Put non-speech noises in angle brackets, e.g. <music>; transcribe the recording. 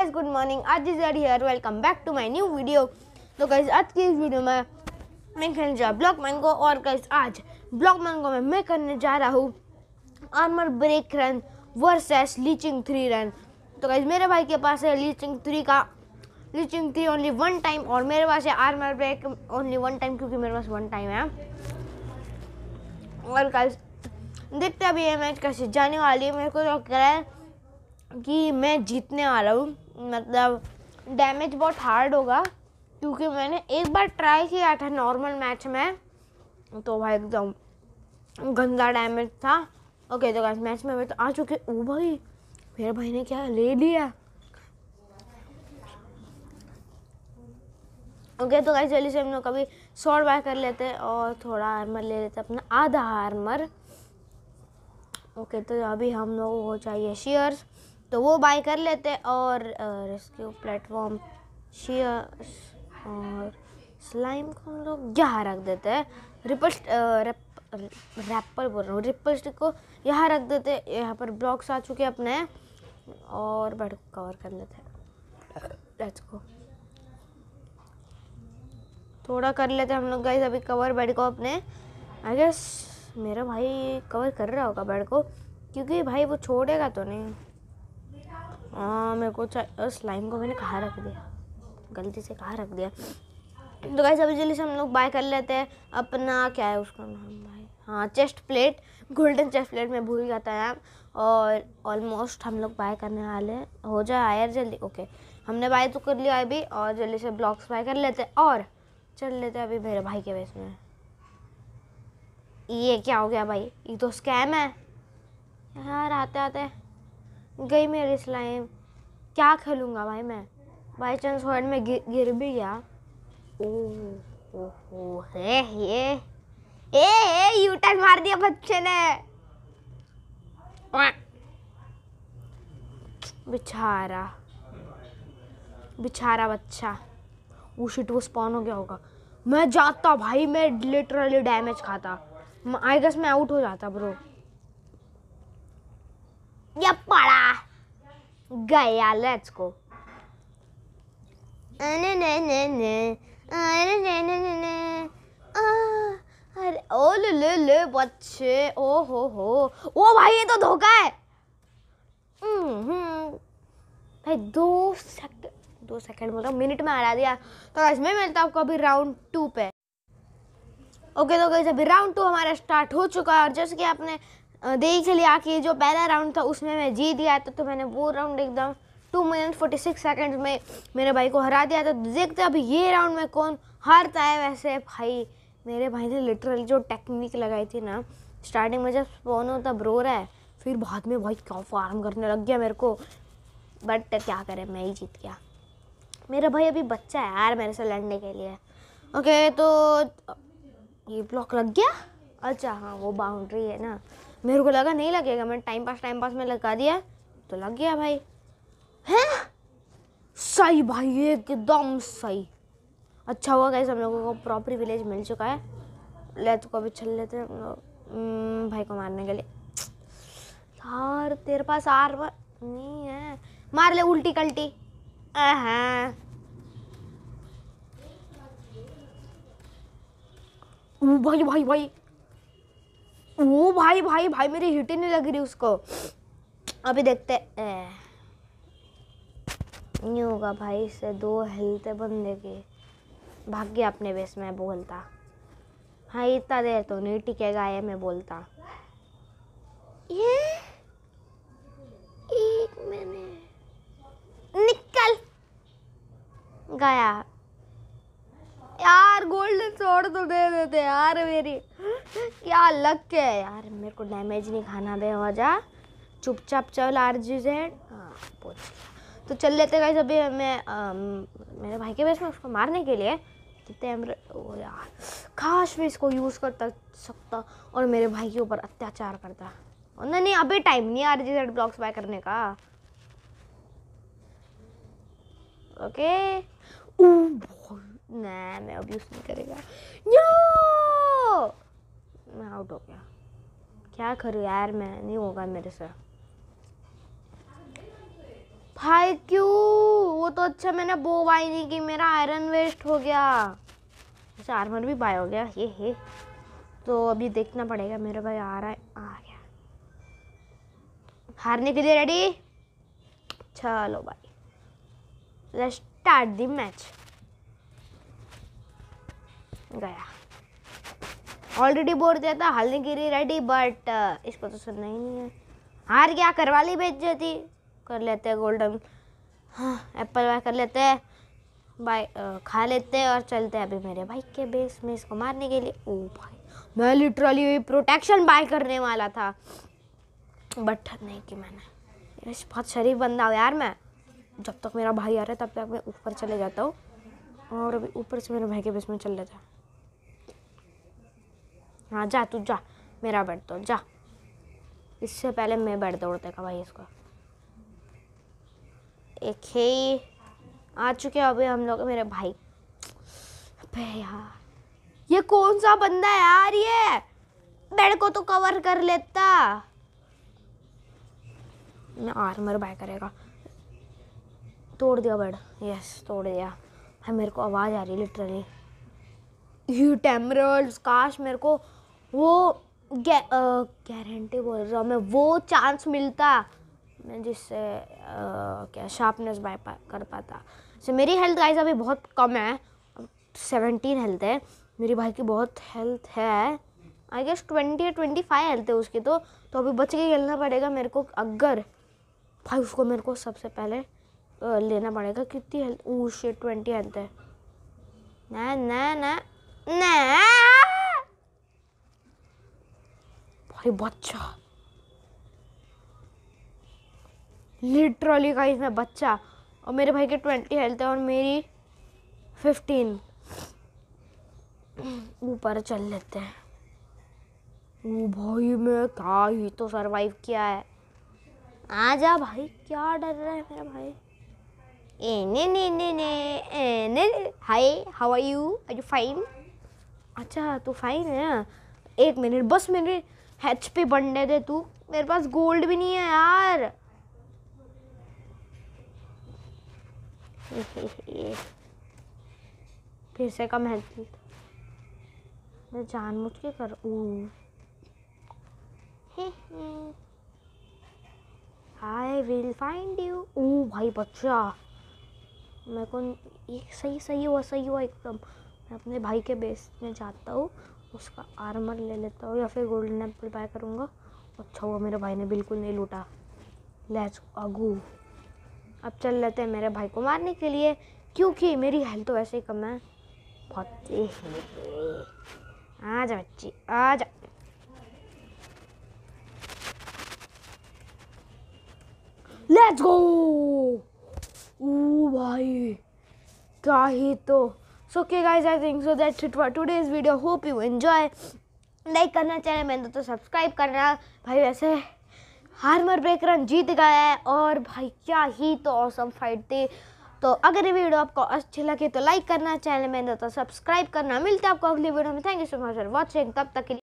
Guys good morning आज is are here welcome back to my new video तो guys आज की इस वीडियो में मैं खेलने जा ब्लॉक मैंगो और गाइस आज ब्लॉक मैंगो में मैं करने जा रहा हूँ armour break run versus leeching three run तो गाइस मेरे भाई के पास है लीचिंग थ्री का leeching three only one time और मेरे पास है armour break only one time क्योंकि मेरे पास वन टाइम है और गाइस देखते अभी ये मैच कैसे जाने वाली है मेरे को तो कह रहा है कि मैं जीतने वाला हूँ मतलब डैमेज बहुत हार्ड होगा क्योंकि मैंने एक बार ट्राई किया था नॉर्मल मैच में तो भाई एकदम गंदा डैमेज था ओके तो गैस मैच में मैं तो आ चुके ओ भाई मेरे भाई ने क्या ले लिया ओके तो गाइस जल्दी से हम लोग कभी शॉर्ट बाय कर लेते हैं और थोड़ा आर्मर ले लेते अपना आधा आर्मर ओके तो अभी हम लोगों को चाहिए शेयर्स तो वो बाय कर लेते और रेस्क्यू प्लेटफॉर्म शीयर्स और स्लाइम को हम लोग यहाँ रख देते हैं रिपल रैपर बोल रहा हूँ रिपल स्टिक को यहाँ रख देते हैं यहाँ पर ब्लॉक्स आ चुके हैं अपने और बैठ को कवर कर लेते हैं लेट्स गो थोड़ा कर लेते हैं हम लोग गाइस अभी कवर बेड को अपने आई गेस मेरा भाई कवर कर रहा होगा बेड को क्योंकि भाई वो छोड़ेगा तो नहीं हाँ मेरे को स्लाइम को मैंने कहाँ रख दिया गलती से कहाँ रख दिया तो गाइस अभी जल्दी से हम लोग बाय कर लेते हैं अपना क्या है उसका नाम भाई हाँ chest plate golden chest plate में भूल जाता है और ऑलमोस्ट हम लोग बाय करने वाले हैं हो जाए आयर जल्दी ओके हमने बाय तो कर लिया अभी और जल्दी से ब्लॉक्स बाय कर लेते हैं और चल लेते हैं अभी मेरे भाई के बेस में ये क्या हो गया भाई ये तो स्कैम है यार आते आते गई मेरी स्लाइम क्या खेलूँगा भाई मैं बाई चांस वर्ड में गिर, भी गया हे ए ए मार दिया बच्चे ने बेचारा बेचारा बच्चा oh वो शिट वो स्पॉन हो गया होगा मैं जाता भाई मैं लिटरली डैमेज खाता आई गेस मैं आउट हो जाता ब्रो ये पड़ा गया लेट्स गो ने ने ने ने ने ने ने ने ने ओ ले ले ले बच्चे ओ हो हो ओ भाई ये तो धोखा है हम्म, हम्म। भाई दो सेकंड दो सेकंड मतलब मिनट में हरा दिया तो इसमें मिलता हूँ आपको अभी राउंड टू पे ओके तो कैसे अभी राउंड टू हमारा स्टार्ट हो चुका है और जैसे कि आपने देख लिया कि जो पहला राउंड था उसमें मैं जीत गया था तो, तो मैंने वो राउंड एकदम two minute forty six second में मेरे भाई को हरा दिया था तो देखते अब ये राउंड में कौन हारता है वैसे भाई मेरे भाई ने लिटरली जो टेक्निक लगाई थी ना स्टार्टिंग में जब फोन हो तब रो रहा है फिर बाद में भाई क्यों फार्म करने लग गया मेरे को बट क्या करें मैं ही जीत गया मेरा भाई अभी बच्चा है यार मेरे से लड़ने के लिए ओके तो ये ब्लॉक लग गया अच्छा हाँ वो बाउंड्री है ना मेरे को लगा नहीं लगेगा मैंने टाइम पास टाइम पास में लगा दिया तो लग गया भाई है सही भाई एकदम सही अच्छा हुआ गई हम लोगों को प्रॉपर विलेज मिल चुका है ले तो कभी चल लेते हैं हम्म, भाई को मारने के लिए यार तेरे पास आर नहीं है मार ले उल्टी कल्टी हाँ भाई भाई भाई वो भाई भाई भाई मेरी हिट ही नहीं लग रही उसको अभी देखते नहीं होगा भाई इससे दो हिलते बंदे के भाग गया अपने बेस में बोलता हाँ इतना देर तो नहीं टिकेगा ये मैं बोलता ये एक मैंने निकल गया यार गोल्डन छोड़ तो दे देते यार मेरी क्या लग के यार मेरे को डैमेज नहीं खाना दे हो जा चुपचाप चल आर जी जेड तो चल लेते गाइस अभी मैं आ, मेरे भाई के बेस में उसको मारने के लिए कितने ओ यार काश मैं इसको यूज़ कर सकता और मेरे भाई के ऊपर अत्याचार करता नहीं अभी टाइम नहीं R G Z blocks buy करने का ओके ओ ना मैं अब यूज़ नहीं करेगा नो क्या करूँ यार मैं नहीं होगा मेरे से भाई क्यों वो तो अच्छा मैंने बो बाई नहीं की मेरा आयरन वेस्ट हो गया अच्छा आर्मर भी बाय हो गया ये हे तो अभी देखना पड़ेगा मेरा भाई आ रहा है आ गया हारने के लिए रेडी चलो भाई लेट्स स्टार्ट दी मैच गया ऑलरेडी बोल दिया था हालने के रेडी बट इसको तो सुनना ही नहीं है हार गया करवाली भेज देती कर लेते हैं गोल्डन हाँ एप्पल बाय कर लेते हैं बाय uh, खा लेते हैं और चलते हैं अभी मेरे भाई के बेस में इसको मारने के लिए ओ oh भाई मैं लिटरली प्रोटेक्शन बाय करने वाला था बट नहीं कि मैंने बहुत शरीफ बंदा हो यार मैं जब तक मेरा भाई आ रहा है तब तक मैं ऊपर चले जाता हूँ और अभी ऊपर से मेरे भाई के बेस में चल जाता है हाँ जा तू जा मेरा बैठ दो जा इससे पहले मैं बैठ दौड़ देखा भाई इसको एक ही आ चुके अभी हम लोग मेरे भाई यार ये कौन सा बंदा है यार ये बेड को तो कवर कर लेता ना आर्मर बाय करेगा तोड़ दिया बेड यस तोड़ दिया भाई हाँ, मेरे को आवाज़ आ रही लिटरली हीट एमरल्ड काश मेरे को वो गारंटी बोल रहा हूँ मैं वो चांस मिलता मैं जिससे क्या शार्पनेस बाय पा, कर पाता जैसे मेरी हेल्थ गाइस अभी बहुत कम है सेवेंटीन हेल्थ है मेरे भाई की बहुत हेल्थ है आई गेस ट्वेंटी या ट्वेंटी फाइव हेल्थ है उसकी तो तो अभी बच के खेलना पड़ेगा मेरे को अगर भाई उसको मेरे को सबसे पहले लेना पड़ेगा कितनी हेल्थ ऊ शेट ट्वेंटी हेल्थ है ना ना ना ना अरे बच्चा लिटरली का इसमें बच्चा और मेरे भाई के ट्वेंटी हेल्थ है और मेरी फिफ्टीन ऊपर चल लेते हैं वो भाई मैं क्या ही तो सरवाइव किया है आ जा भाई क्या डर रहा है मेरा भाई ए ने ने ने ने ए ने hi how are you are you fine अच्छा तू फाइन है ना एक मिनट बस मिनट एच पी बढ़ने दे तू मेरे पास गोल्ड भी नहीं है यार फिर <laughs> से कम हेल्थ मैं जानबूझ के कर आई विल फाइंड यू ओ भाई बच्चा मेरे को एक सही सही हुआ सही हुआ एकदम मैं अपने भाई के बेस में जाता हूँ तो उसका आर्मर ले लेता हूँ या फिर गोल्डन एप्पल बाय करूँगा अच्छा हुआ मेरे भाई ने बिल्कुल नहीं लूटा लेट्स अगू अब चल लेते हैं मेरे भाई को मारने के लिए क्योंकि मेरी हेल्थ तो वैसे ही कम है बहुत आ जा बच्ची आ जा लेट्स गो ओ भाई क्या ही तो सो के guys I think so that it for today's video hope you enjoy like करना चैनल मैंने तो सब्सक्राइब करना भाई वैसे हार्मर ब्रेक रन जीत गया है और भाई क्या ही तो औसम फाइट थी तो अगर ये वीडियो आपको अच्छी लगे तो लाइक करना चैनल में तो सब्सक्राइब करना मिलता है आपको अगली वीडियो में thank you so much for watching तब तक के लिए